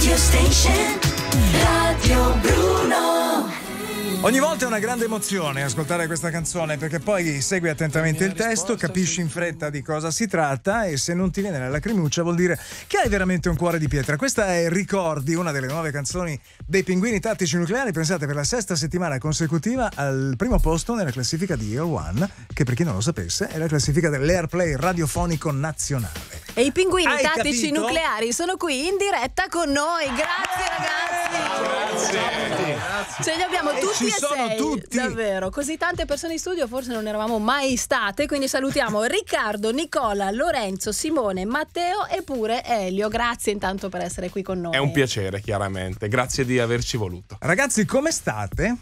radio station. Ogni volta è una grande emozione ascoltare questa canzone perché poi segui attentamente il testo, capisci in fretta di cosa si tratta e se non ti viene la lacrimuccia vuol dire che hai veramente un cuore di pietra. Questa è Ricordi, una delle nuove canzoni dei Pinguini Tattici Nucleari, pensate per la sesta settimana consecutiva al primo posto nella classifica di Year One, che per chi non lo sapesse è la classifica dell'airplay radiofonico nazionale. E i Pinguini hai Tattici capito? Nucleari sono qui in diretta con noi. Grazie ragazzi! Grazie! Grazie. Ce li abbiamo tutti ci sono sei, tutti. Davvero, così tante persone in studio forse non eravamo mai state, quindi salutiamo Riccardo, Nicola, Lorenzo, Simone, Matteo e pure Elio. Grazie intanto per essere qui con noi. È un piacere, chiaramente. Grazie di averci voluto. Ragazzi, come state?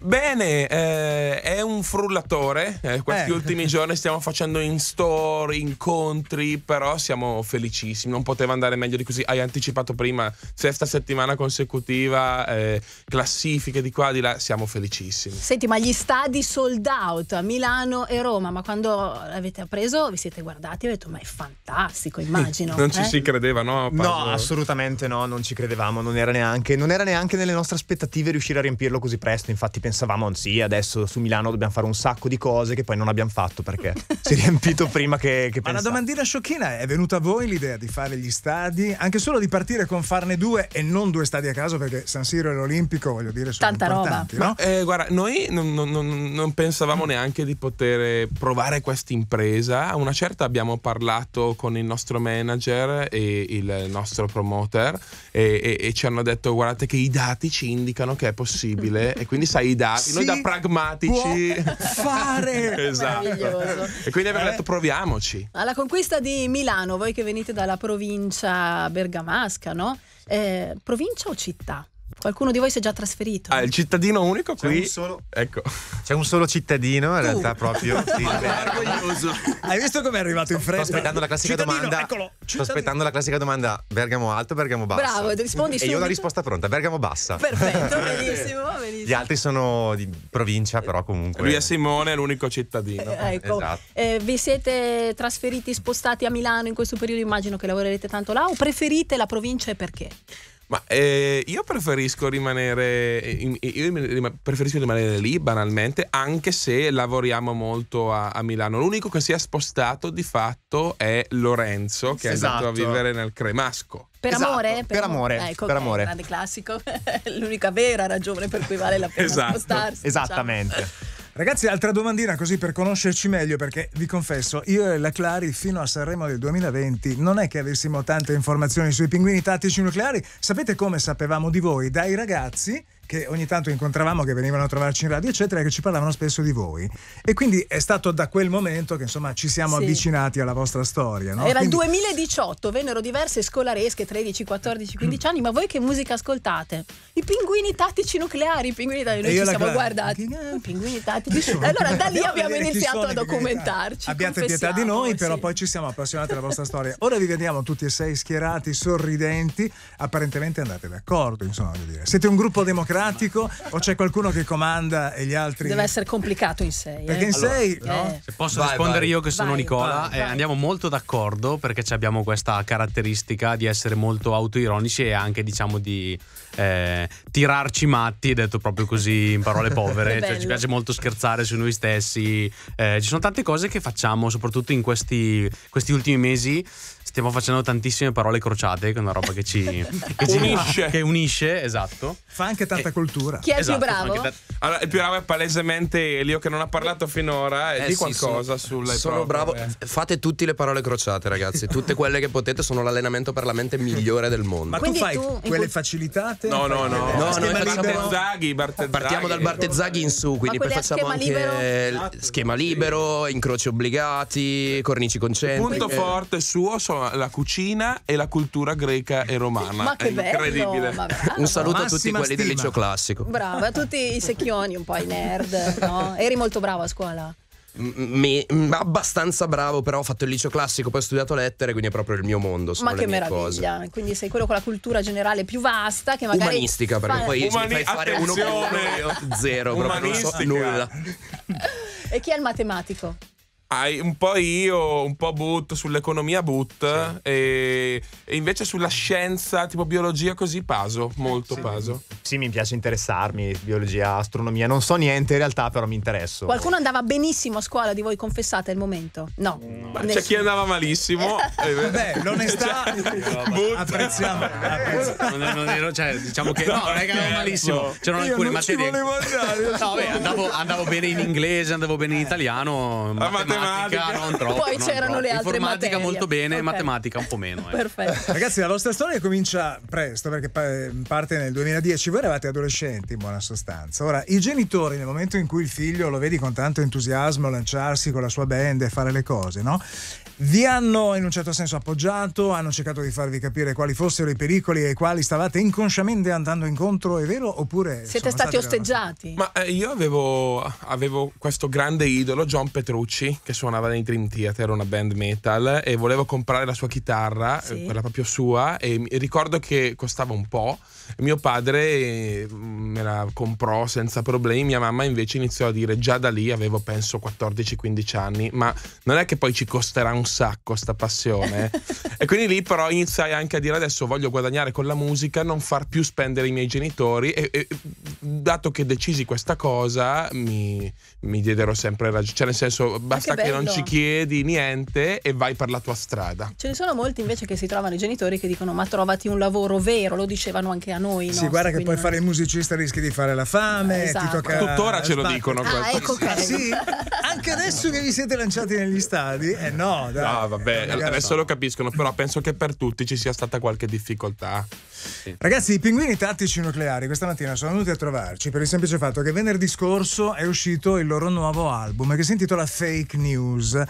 Bene, eh, è un frullatore. Eh, questi eh. ultimi giorni stiamo facendo in store, incontri, però siamo felicissimi. Non poteva andare meglio di così. Hai anticipato prima, sesta settimana consecutiva, eh, classifiche di qua, di là. Siamo felicissimi. Senti, ma gli stadi sold out a Milano e Roma, ma quando l'avete appreso, vi siete guardati e ho detto, ma è fantastico, immagino. non ci eh? si credeva, no? Paolo? No, assolutamente no, non ci credevamo. Non era, neanche, non era neanche nelle nostre aspettative riuscire a riempirlo così presto. Infatti, pensavo pensavamo sì adesso su Milano dobbiamo fare un sacco di cose che poi non abbiamo fatto perché si è riempito prima che, che Ma una domandina sciocchina, è venuta a voi l'idea di fare gli stadi? Anche solo di partire con farne due e non due stadi a caso perché San Siro e l'Olimpico voglio dire sono Tanta roba. No? Ma, eh, guarda, noi non, non, non, non pensavamo neanche di poter provare questa impresa. A una certa abbiamo parlato con il nostro manager e il nostro promoter e, e, e ci hanno detto guardate che i dati ci indicano che è possibile e quindi sai i dati, sì, noi da pragmatici. fare! esatto. E quindi abbiamo eh. detto proviamoci. Alla conquista di Milano, voi che venite dalla provincia bergamasca, no? Eh, provincia o città? Qualcuno di voi si è già trasferito? Ah, il cittadino unico qui. c'è Un solo... Ecco. C'è un solo cittadino, in realtà, uh. proprio. Meraviglioso. Hai visto com'è arrivato in fretta? Sto aspettando la classica cittadino, domanda. Eccolo. Cittadino. Sto aspettando la classica domanda: Bergamo alto, Bergamo basso. Bravo, rispondi e subito. E io ho la risposta pronta: Bergamo bassa. Perfetto, benissimo, benissimo. Gli altri sono di provincia, però comunque. Lui è Simone, l'unico cittadino. Eh, ecco. Esatto. Eh, vi siete trasferiti, spostati a Milano in questo periodo? Immagino che lavorerete tanto là. O preferite la provincia e perché? Ma eh, io preferisco rimanere, io preferisco rimanere lì banalmente, anche se lavoriamo molto a, a, Milano. L'unico che si è spostato di fatto è Lorenzo, che esatto. è andato a esatto. vivere nel Cremasco. Per esatto. amore? Per, per amore. Eh, ecco, per amore. grande classico, l'unica vera ragione per cui vale la pena esatto. spostarsi. Esattamente. Diciamo. Ragazzi, altra domandina così per conoscerci meglio, perché vi confesso, io e la Clari fino a Sanremo del 2020 non è che avessimo tante informazioni sui pinguini tattici nucleari. Sapete come sapevamo di voi? Dai ragazzi che ogni tanto incontravamo, che venivano a trovarci in radio, eccetera, e che ci parlavano spesso di voi. E quindi è stato da quel momento che insomma ci siamo sì. avvicinati alla vostra storia. No? Era quindi... il 2018, vennero diverse scolaresche, 13, 14, 15 anni, ma voi che musica ascoltate? I pinguini tattici nucleari, i pinguini tattici, noi ci siamo cla- guardati. I pinguini tattici. Allora da lì abbiamo iniziato a documentarci. Abbiate pietà di noi, però sì. poi ci siamo appassionati alla vostra storia. Ora vi vediamo tutti e sei schierati, sorridenti, apparentemente andate d'accordo, insomma, voglio dire. Siete un gruppo democratico burocratico o c'è qualcuno che comanda e gli altri deve essere complicato in sei perché eh? in allora, sei no? eh. se posso vai, rispondere vai. io che sono vai, Nicola eh, andiamo molto d'accordo perché abbiamo questa caratteristica di essere molto autoironici e anche diciamo di eh, tirarci matti, detto proprio così in parole povere, cioè, ci piace molto scherzare su noi stessi, eh, ci sono tante cose che facciamo, soprattutto in questi, questi ultimi mesi stiamo facendo tantissime parole crociate, che è una roba che ci, che ci unisce. Che unisce, esatto. Fa anche tanta e, eh, cultura. Chi è esatto, più bravo? Ta- allora, il più bravo è palesemente Elio che non ha parlato eh, finora. eh, di sì, qualcosa sono, sulle Sono bravo. Eh. Fate tutte le parole crociate, ragazzi. Tutte quelle che potete sono l'allenamento per la mente migliore del mondo. Ma Quindi tu fai tu quelle cui... facilitate No, no, no. no, no, no Bartezzaghi, Bartezzaghi. Partiamo dal Bartezzaghi in su, quindi poi facciamo schema anche libero? schema libero, incroci obbligati, cornici concentriche. Il punto eh. forte suo sono la cucina e la cultura greca e romana. Ma che bello, incredibile. Vabbè, Un saluto a tutti quelli del liceo classico. Bravo, a tutti i secchioni, un po' i nerd, no? Eri molto bravo a scuola me, abbastanza bravo, però ho fatto il liceo classico, poi ho studiato lettere, quindi è proprio il mio mondo. Ma che meraviglia! Cose. Quindi sei quello con la cultura generale più vasta che magari. Umanistica, perché poi Umani- fai fare uno più zero, proprio non so nulla. e chi è il matematico? Hai un po' io, un po' Boot, sull'economia Boot sì. e, e, invece sulla scienza, tipo biologia così paso, molto sì. paso. Sì, mi piace interessarmi, biologia, astronomia, non so niente in realtà, però mi interesso. Qualcuno andava benissimo a scuola di voi, confessate il momento? No. no. C'è chi andava malissimo. Beh, eh, eh. l'onestà cioè, apprezziamo. apprezziamo. Non, ero, cioè, diciamo che no, no raga, andavo eh, malissimo. C'erano io alcune materie. No, beh, andavo, andavo, bene in inglese, andavo bene in italiano. Ma matematica matematica, non troppo. Poi non c'erano troppo. le altre Informatica materie. molto bene, okay. matematica un po' meno. Eh. Perfetto. Ragazzi, la vostra storia comincia presto perché parte nel 2010. Voi eravate adolescenti in buona sostanza. Ora, i genitori nel momento in cui il figlio lo vedi con tanto entusiasmo lanciarsi con la sua band e fare le cose, no? vi hanno in un certo senso appoggiato, hanno cercato di farvi capire quali fossero i pericoli ai quali stavate inconsciamente andando incontro, è vero? Oppure siete stati, stati osteggiati? Ma eh, io avevo, avevo, questo grande idolo, John Petrucci, che suonava nei Dream Theater, una band metal, e volevo comprare la sua chitarra, eh, sì. quella proprio sua, e, ricordo che costava un po'. Mio padre mm, me la comprò senza problemi, mia mamma invece iniziò a dire già da lì avevo penso 14-15 anni, ma non è che poi ci costerà un sacco sta passione. e quindi lì però iniziai anche a dire adesso voglio guadagnare con la musica, non far più spendere i miei genitori e, e dato che decisi questa cosa mi, mi diedero sempre ragione, cioè nel senso basta che, che non ci chiedi niente e vai per la tua strada. Ce ne sono molti invece che si trovano i genitori che dicono ma trovati un lavoro vero, lo dicevano anche a noi. Sì, guarda che puoi non... fare il musicista rischi di fare la fame, esatto. ti tocca... Tuttora ce lo dicono. Ah, ecco, sì. anche adesso che vi siete lanciati negli stadi? Eh no, dai. No, ah, vabbè, adesso lo capiscono, però penso che per tutti ci sia stata qualche difficoltà. Sì. Ragazzi, i pinguini tattici nucleari questa mattina sono venuti a trovarci per il semplice fatto che venerdì scorso è uscito il loro nuovo album che si intitola Fake News.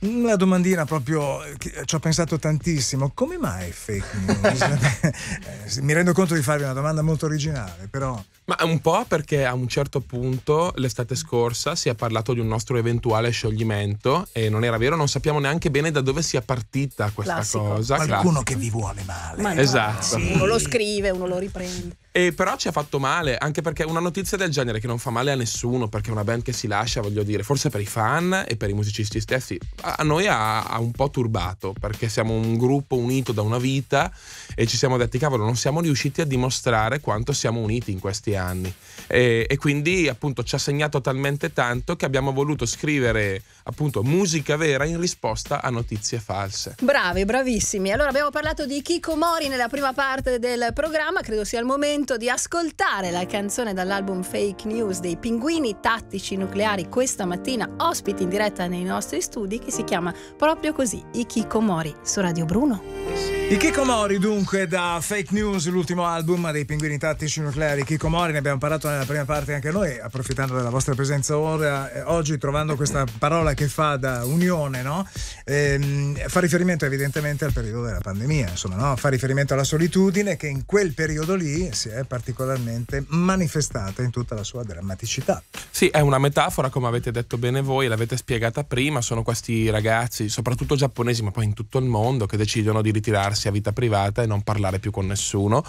Una mm, domandina proprio, eh, ci ho pensato tantissimo, come mai fake news? Eh, mi rendo conto di farvi una domanda molto originale, però ma un po' perché a un certo punto l'estate scorsa si è parlato di un nostro eventuale scioglimento e non era vero, non sappiamo neanche bene da dove sia partita questa Classico. cosa. Qualcuno Classico. che vi vuole male. Ma esatto. Sì. Uno lo scrive, uno lo riprende. E però ci ha fatto male, anche perché una notizia del genere che non fa male a nessuno, perché è una band che si lascia, voglio dire, forse per i fan e per i musicisti stessi, a noi ha, ha, un po' turbato, perché siamo un gruppo unito da una vita e ci siamo detti, cavolo, non siamo riusciti a dimostrare quanto siamo uniti in questi anni. E, e, quindi appunto ci ha segnato talmente tanto che abbiamo voluto scrivere appunto musica vera in risposta a notizie false. Bravi, bravissimi. Allora abbiamo parlato di Kiko Mori nella prima parte del programma, credo sia il momento di ascoltare la canzone dall'album Fake News dei Pinguini Tattici Nucleari questa mattina, ospiti in diretta nei nostri studi, che si chiama proprio così, i Kiko Mori su Radio Bruno. I Kikomori dunque da Fake News, l'ultimo album dei Pinguini Tattici Nucleari. I Kikomori ne abbiamo parlato nella prima parte anche noi, approfittando della vostra presenza ora, eh, oggi trovando questa parola che fa da unione, no? ehm, fa riferimento evidentemente al periodo della pandemia, insomma, no? fa riferimento alla solitudine che in quel periodo lì si è particolarmente manifestata in tutta la sua drammaticità. Sì, è una metafora, come avete detto bene voi, l'avete spiegata prima, sono questi ragazzi, soprattutto giapponesi, ma poi in tutto il mondo, che decidono di ritirarsi dedicarsi a vita privata e non parlare più con nessuno.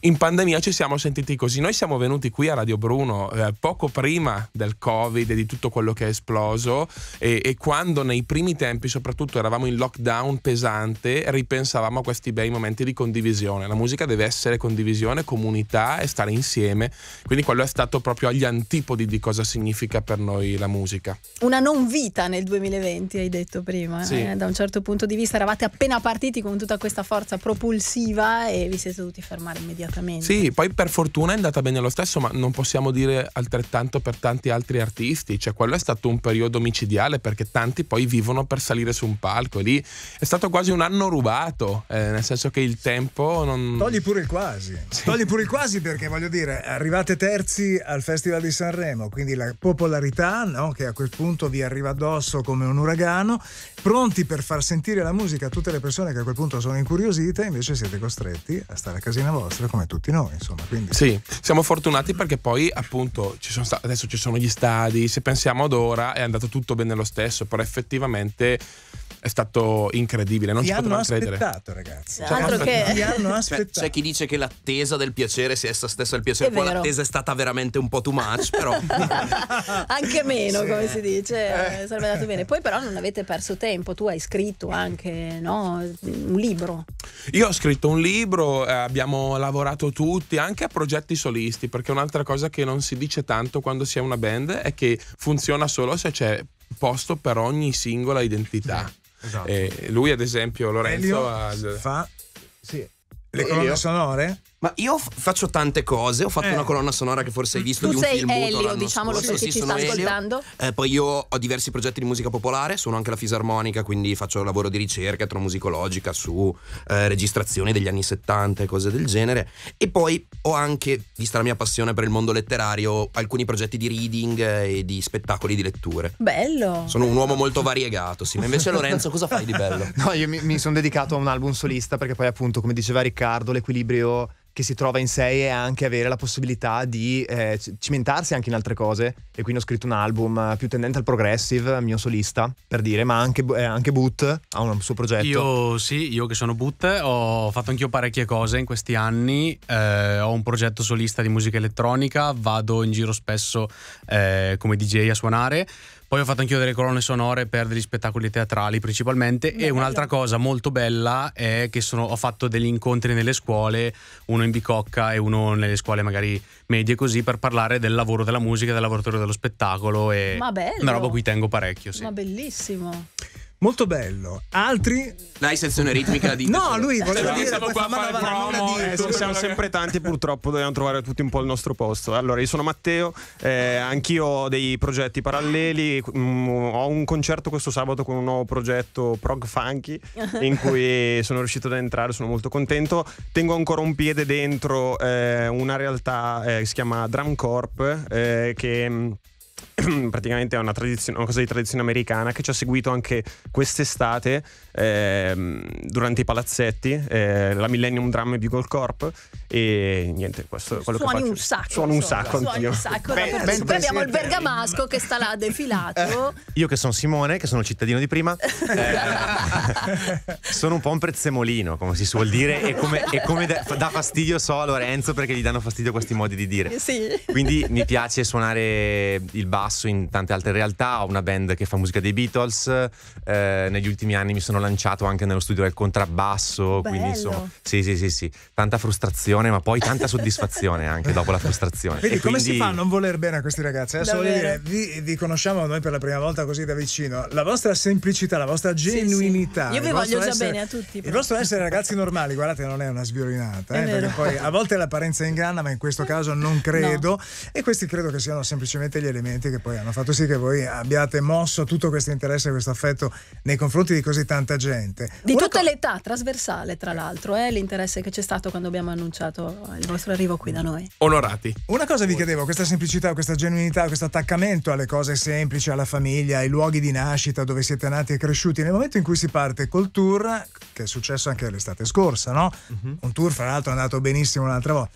In pandemia ci siamo sentiti così. Noi siamo venuti qui a Radio Bruno eh, poco prima del Covid e di tutto quello che è esploso e, e quando nei primi tempi soprattutto eravamo in lockdown pesante ripensavamo a questi bei momenti di condivisione. La musica deve essere condivisione, comunità e stare insieme. Quindi quello è stato proprio agli antipodi di cosa significa per noi la musica. Una non vita nel 2020 hai detto prima, sì. eh, da un certo punto di vista eravate appena partiti con tutta questa forza propulsiva e vi siete dovuti fermare immediatamente. Sì, poi per fortuna è andata bene lo stesso, ma non possiamo dire altrettanto per tanti altri artisti, cioè quello è stato un periodo micidiale perché tanti poi vivono per salire su un palco e lì è stato quasi un anno rubato, eh, nel senso che il tempo non... Togli pure il quasi, sì. togli pure il quasi perché voglio dire, arrivate terzi al Festival di Sanremo, quindi la popolarità no, che a quel punto vi arriva addosso come un uragano, pronti per far sentire la musica a tutte le persone che a quel punto sono in cura incuriosite invece siete costretti a stare a casina vostra come tutti noi insomma quindi... sì siamo fortunati perché poi appunto ci sta- adesso ci sono gli stadi se pensiamo ad ora è andato tutto bene lo stesso però effettivamente è stato incredibile. Non ti ci potevamo credere. ragazzi. Cioè, Altro che... Ti hanno aspettato. C'è chi dice che l'attesa del piacere sia essa stessa il piacere. È Poi vero. l'attesa è stata veramente un po' too much, però. anche meno, sì. come si dice. Eh. eh. Sarebbe andato bene. Poi, però, non avete perso tempo. Tu hai scritto anche no? un libro. Io ho scritto un libro, eh, abbiamo lavorato tutti, anche a progetti solisti, perché un'altra cosa che non si dice tanto quando si è una band è che funziona solo se c'è posto per ogni singola identità. Mm. Esatto. lui, ad esempio, Lorenzo Elio ha... fa sì. le colonne sonore ma io f- faccio tante cose, ho fatto eh. una colonna sonora che forse hai visto tu di un film Elio, muto diciamo scorso. lo sì, ci sta ascoltando. Eh, poi io ho diversi progetti di musica popolare, suono anche la fisarmonica, quindi faccio lavoro di ricerca etnomusicologica su eh, registrazioni degli anni 70 e cose del genere. E poi ho anche, vista la mia passione per il mondo letterario, alcuni progetti di reading eh, e di spettacoli di letture. Bello! Sono un uomo molto variegato, sì. Ma invece Lorenzo cosa fai di bello? No, io mi, mi sono dedicato a un album solista perché poi appunto, come diceva Riccardo, l'equilibrio che si trova in sé è anche avere la possibilità di eh, cimentarsi anche in altre cose. E quindi ho scritto un album eh, più tendente al progressive, eh, mio solista, per dire, ma anche, eh, anche Boot ha un suo progetto. Io sì, io che sono Boot, ho fatto anch'io parecchie cose in questi anni. Eh, ho un progetto solista di musica elettronica, vado in giro spesso eh, come DJ a suonare. Poi ho fatto anche io delle colonne sonore per degli spettacoli teatrali principalmente. Beh, e un'altra cosa molto bella è che sono, ho fatto degli incontri nelle scuole, uno in Bicocca e uno nelle scuole magari medie così, per parlare del lavoro della musica, del lavoratore dello spettacolo. E Ma bello. Una roba a cui tengo parecchio. Sì. Ma bellissimo molto bello. Altri? Dai, sezione ritmica di No, lui voleva dire siamo qua ma va, promo, eh, siamo sempre tanti purtroppo dobbiamo trovare tutti un po' il nostro posto. Allora, io sono Matteo, eh, anch'io ho dei progetti paralleli, mh, mm, ho un concerto questo sabato con un nuovo progetto prog funky in cui sono riuscito ad entrare, sono molto contento. Tengo ancora un piede dentro eh, una realtà eh, che si chiama Drum Corp eh, che mm, praticamente è una, una, cosa di tradizione americana che ci ha seguito anche quest'estate ehm, durante i palazzetti, eh, la Millennium Drum e Bugle Corp e niente, questo è quello Suoni che faccio. un sacco. Suono un sacco Suoni un sacco. poi abbiamo il bergamasco che sta là defilato. Eh, io che sono Simone, che sono il cittadino di prima, eh, sono un po' un prezzemolino, come si suol dire, e come, e come da, fastidio so a Lorenzo perché gli danno fastidio questi modi di dire. Sì. Quindi mi piace suonare il basso basso in tante altre realtà, ho una band che fa musica dei Beatles, eh, negli ultimi anni mi sono lanciato anche nello studio del contrabbasso, Bello. quindi insomma sì sì sì sì, tanta frustrazione ma poi tanta soddisfazione anche dopo la frustrazione. Vedi, e come quindi... si fa a non voler bene a questi ragazzi? Adesso voglio dire, vi, vi, conosciamo noi per la prima volta così da vicino, la vostra semplicità, la vostra genuinità. Sì, sì. Io vi voglio già essere, bene a tutti. Però. Il vostro essere ragazzi normali, guardate, non è una sviolinata, è eh, poi a volte l'apparenza inganna ma in questo caso non credo no. e questi credo che siano semplicemente gli elementi che che poi hanno fatto sì che voi abbiate mosso tutto questo interesse, questo affetto nei confronti di così tanta gente. Di Ora tutta co- l'età, trasversale tra l'altro, è eh, l'interesse che c'è stato quando abbiamo annunciato il vostro arrivo qui da noi. Onorati. Una cosa vi chiedevo, questa semplicità, questa genuinità, questo attaccamento alle cose semplici, alla famiglia, ai luoghi di nascita dove siete nati e cresciuti, nel momento in cui si parte col tour, che è successo anche l'estate scorsa, no? Mm-hmm. Un tour fra l'altro è andato benissimo un'altra volta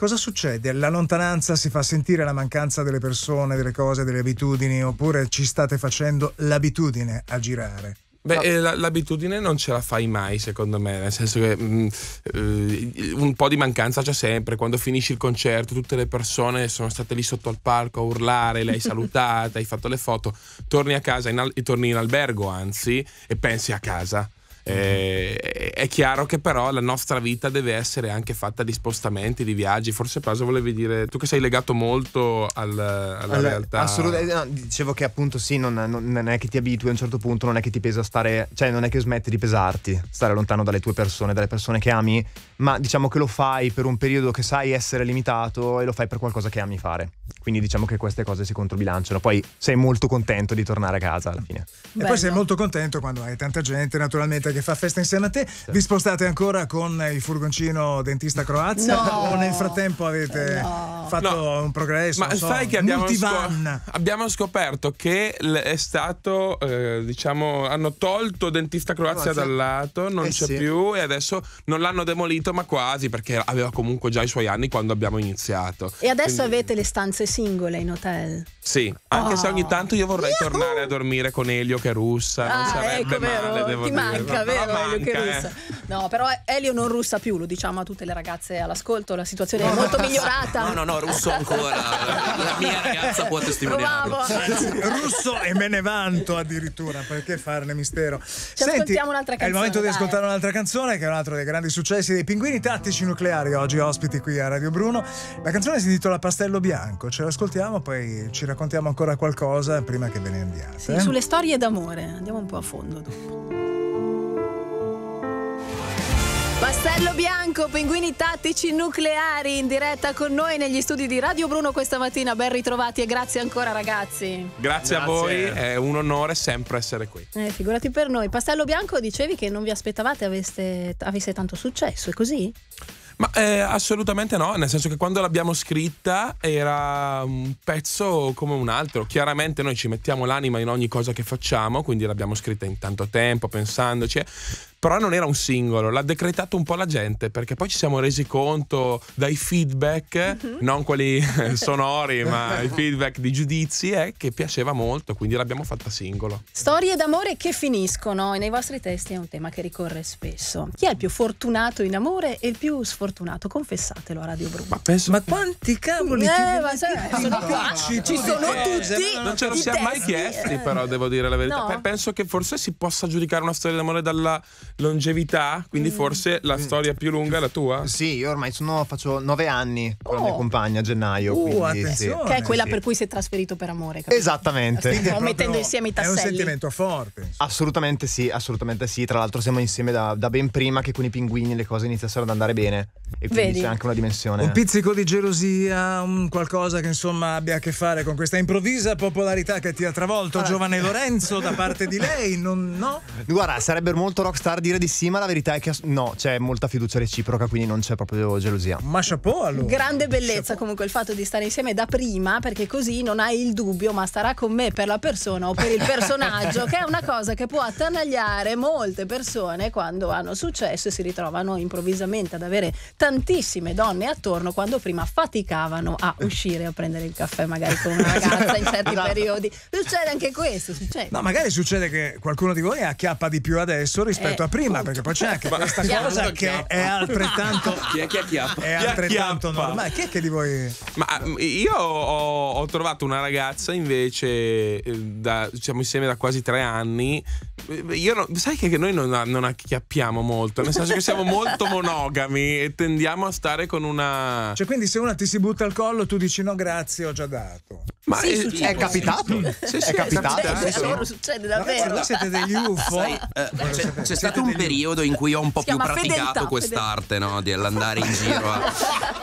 cosa succede? La lontananza si fa sentire la mancanza delle persone, delle cose, delle abitudini, oppure ci state facendo l'abitudine a girare? Beh, eh, l'abitudine non ce la fai mai, secondo me, nel senso che mh, mm, eh, un po' di mancanza c'è sempre. Quando finisci il concerto, tutte le persone sono state lì sotto al palco a urlare, l'hai salutata, hai fatto le foto, torni a casa, in al- torni in albergo anzi, e pensi a casa eh, è chiaro che però la nostra vita deve essere anche fatta di spostamenti, di viaggi. Forse Paso volevi dire, tu che sei legato molto al, alla allora, realtà. Assolutamente, eh, no, dicevo che appunto sì, non, non, è che ti abitui a un certo punto, non è che ti pesa stare, cioè non è che smetti di pesarti, stare lontano dalle tue persone, dalle persone che ami, ma diciamo che lo fai per un periodo che sai essere limitato e lo fai per qualcosa che ami fare. Quindi diciamo che queste cose si controbilanciano. Poi sei molto contento di tornare a casa alla fine. Bello. E poi sei molto contento quando hai tanta gente, naturalmente amica ecco, che fa festa insieme a te. Sì. Vi spostate ancora con il furgoncino dentista croazia? No. O nel frattempo avete no. fatto no. un progresso? Ma so, sai che abbiamo, scop abbiamo scoperto che è stato, eh, diciamo, hanno tolto dentista croazia, croazia. dal lato, non eh c'è sì. più e adesso non l'hanno demolito, ma quasi perché aveva comunque già i suoi anni quando abbiamo iniziato. E adesso Quindi... avete le stanze singole in hotel? Sì, anche oh. se ogni ah. tanto io vorrei Yahoo! tornare a dormire con Elio che è russa, ah, non sarebbe ecco male, devo Ti dire. Manca davvero manca, Elio che russa. Eh. No, però Elio non russa più, lo diciamo a tutte le ragazze all'ascolto, la situazione è molto migliorata. No, no, no, russo ancora. La mia ragazza può testimoniare. russo e me ne vanto addirittura, perché farne mistero. Ci Senti, ascoltiamo un'altra canzone. È il momento dai. di ascoltare un'altra canzone che è un altro dei grandi successi dei Pinguini Tattici Nucleari, oggi ospiti qui a Radio Bruno. La canzone si intitola Pastello Bianco, ce l'ascoltiamo, poi ci raccontiamo ancora qualcosa prima che ve ne andiate. Sì, eh. sulle storie d'amore, andiamo un po' a fondo dopo. Castello Bianco, Pinguini Tattici Nucleari in diretta con noi negli studi di Radio Bruno questa mattina. Ben ritrovati e grazie ancora ragazzi. Grazie, grazie. a voi, è un onore sempre essere qui. Eh, figurati per noi. Pastello Bianco dicevi che non vi aspettavate aveste, avesse tanto successo, è così? Ma eh, assolutamente no, nel senso che quando l'abbiamo scritta era un pezzo come un altro. Chiaramente noi ci mettiamo l'anima in ogni cosa che facciamo, quindi l'abbiamo scritta in tanto tempo, pensandoci però non era un singolo, l'ha decretato un po' la gente perché poi ci siamo resi conto dai feedback, mm -hmm. non quelli sonori, ma i feedback di giudizi, è eh, che piaceva molto, quindi l'abbiamo fatta singolo. Storie d'amore che finiscono e nei vostri testi è un tema che ricorre spesso. Chi è il più fortunato in amore e il più sfortunato? Confessatelo a Radio Bruno. Ma, penso... ma quanti cavoli eh, ti... ma sai, sono qua, ci sono eh, tutti. Non ce lo siamo mai chiesti, eh. però devo dire la verità. No. Penso che forse si possa giudicare una storia d'amore dalla longevità, quindi mm. forse la mm. storia più lunga è la tua? Sì, io ormai sono, faccio nove anni con la mia oh. compagna a gennaio. Uh, quindi, sì. attenzione. Che è quella Sì. per cui si è trasferito per amore. capito? Esattamente. Quindi mettendo insieme i È un sentimento forte. insomma. Assolutamente sì, assolutamente sì. Tra l'altro siamo insieme da, da ben prima che con i pinguini le cose iniziassero ad andare bene. E quindi c'è anche una dimensione. Un eh. pizzico di gelosia, qualcosa che insomma abbia a che fare con questa improvvisa popolarità che ti ha travolto, allora. Ah. Giovane Lorenzo, da parte di lei, non, no? Guarda, sarebbe molto rockstar dire di sì, ma la verità è che no, c'è molta fiducia reciproca, quindi non c'è proprio gelosia. Ma chapeau allora. Grande bellezza chapeau. comunque il fatto di stare insieme da prima, perché così non hai il dubbio, ma starà con me per la persona o per il personaggio, che è una cosa che può attanagliare molte persone quando hanno successo e si ritrovano improvvisamente ad avere tantissime donne attorno quando prima faticavano a mm. uscire a prendere il caffè magari con una ragazza in certi no. Esatto. periodi. Succede anche questo, succede. No, magari succede che qualcuno di voi acchiappa di più adesso rispetto eh, a prima, punto. perché poi c'è anche Ma questa chiama, cosa che chiama. è altrettanto Chi è chi acchiappa? È altrettanto normale. Chi è che di voi Ma mm, io ho, ho trovato una ragazza invece eh, da, diciamo insieme da quasi tre anni eh, io non, sai che noi non, non acchiappiamo molto, nel senso che siamo molto monogami e tendiamo tendiamo a stare con una... Cioè, quindi se una ti si butta al collo, tu dici no grazie, ho già dato. Ma sì, è, è, capitato? Sì, sì, è capitato? Succede, sì, allora succede davvero. Guarda, siete degli UFO. Sai, eh, eh c'è, c'è stato un periodo in cui ho un po' più praticato quest'arte no? di andare in giro a...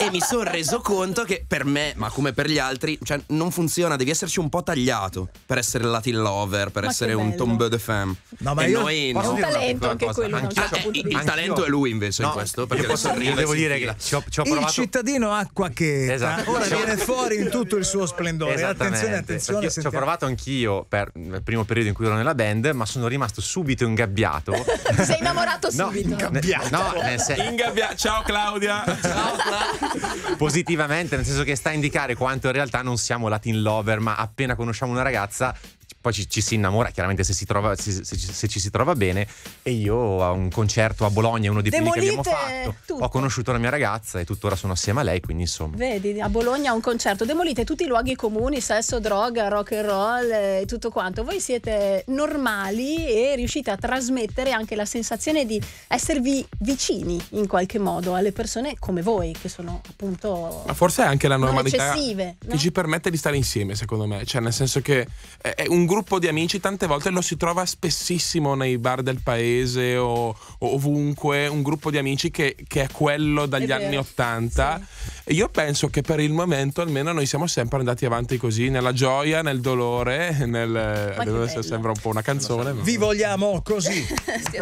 e mi sono reso conto che per me, ma come per gli altri, cioè, non funziona. Devi esserci un po' tagliato per essere Latin lover, per ma essere un tombeau de femme. No, ma e io noi posso no. talento anche quello. Anch'io, ah, eh, il talento è lui invece no, in questo. Perché posso, io devo dire che ci ho, provato. Il cittadino acqua che esatto. ora viene fuori in tutto il suo splendore esatto attenzione, attenzione. Ci ho provato anch'io per il primo periodo in cui ero nella band, ma sono rimasto subito ingabbiato. Ti sei innamorato no, subito? Ingabbiato. No, nel sen- Ingabbia- Ciao Claudia. Ciao Claudia. Positivamente, nel senso che sta a indicare quanto in realtà non siamo Latin lover, ma appena conosciamo una ragazza poi ci, ci si innamora, chiaramente se, si trova, se, se, se, ci si trova bene. E io a un concerto a Bologna, uno dei primi che abbiamo fatto, tutto. ho conosciuto la mia ragazza e tuttora sono assieme a lei, quindi insomma. Vedi, a Bologna un concerto, demolite tutti i luoghi comuni, sesso, droga, rock and roll e eh, tutto quanto. Voi siete normali e riuscite a trasmettere anche la sensazione di esservi vicini in qualche modo alle persone come voi, che sono appunto... Ma forse è anche la normalità no? che ci permette di stare insieme, secondo me. Cioè, nel senso che è un gruppo gruppo di amici tante volte lo si trova spessissimo nei bar del paese o, o ovunque, un gruppo di amici che, che è quello dagli è anni Ottanta. Sì. E io penso che per il momento almeno noi siamo sempre andati avanti così, nella gioia, nel dolore, nel... Eh, essere sembra un po' una canzone. Ma... Vi vogliamo così.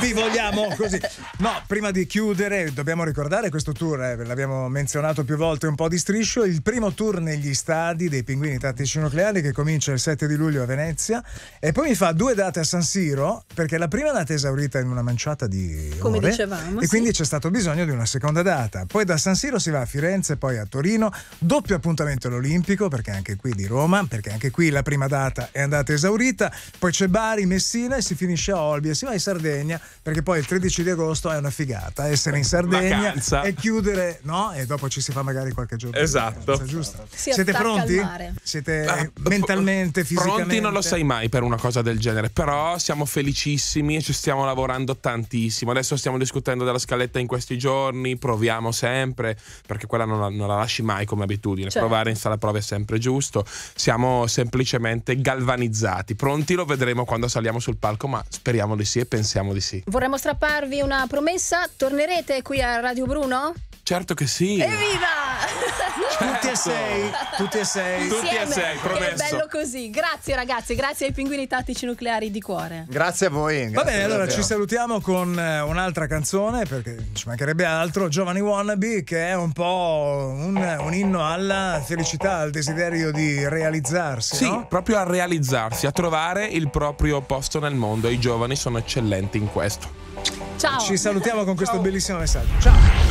Vi vogliamo così. No, prima di chiudere dobbiamo ricordare questo tour, eh, l'abbiamo menzionato più volte un po' di striscio, il primo tour negli stadi dei Pinguini Tattici Nucleari che comincia il 7 di luglio a Venezia e poi mi fa due date a San Siro perché la prima è andata esaurita in una manciata di... Come dicevamo. E sì. quindi c'è stato bisogno di una seconda data. Poi da San Siro si va a Firenze, poi a Torino, doppio appuntamento all'Olimpico perché anche qui di Roma, perché anche qui la prima data è andata esaurita, poi c'è Bari, Messina e si finisce a Olbia, si va in Sardegna perché poi il 13 di agosto è una figata essere in Sardegna Vacanza. e chiudere, no? E dopo ci si fa magari qualche giorno. Esatto. Giusto. Si Siete pronti? Siete ah, mentalmente, fisicamente? Pronti non lo sai mai per una cosa del genere, però siamo felicissimi e ci stiamo lavorando tantissimo. Adesso stiamo discutendo della scaletta in questi giorni, proviamo sempre perché quella non la, non la lasci mai come abitudine. Certo. Provare in sala prove è sempre giusto. Siamo semplicemente galvanizzati. Pronti lo vedremo quando saliamo sul palco, ma speriamo di sì e pensiamo di sì. Vorremmo strapparvi una promessa? Tornerete qui a Radio Bruno? Certo che sì! Evviva! Tutti e certo. sei, tutti e sei. Tutti e sei, promesso. Che bello così. Grazie ragazzi, grazie ai pinguini tattici nucleari di cuore. Grazie a voi. Grazie Va bene, allora davvero. ci salutiamo con eh, un'altra canzone perché ci mancherebbe altro, Giovani Wannabe che è un po' un, un inno alla felicità, al desiderio di realizzarsi. Sì, no? proprio a realizzarsi, a trovare il proprio posto nel mondo. I giovani sono eccellenti in questo. Ciao. Ci salutiamo con questo Ciao. bellissimo messaggio. Ciao.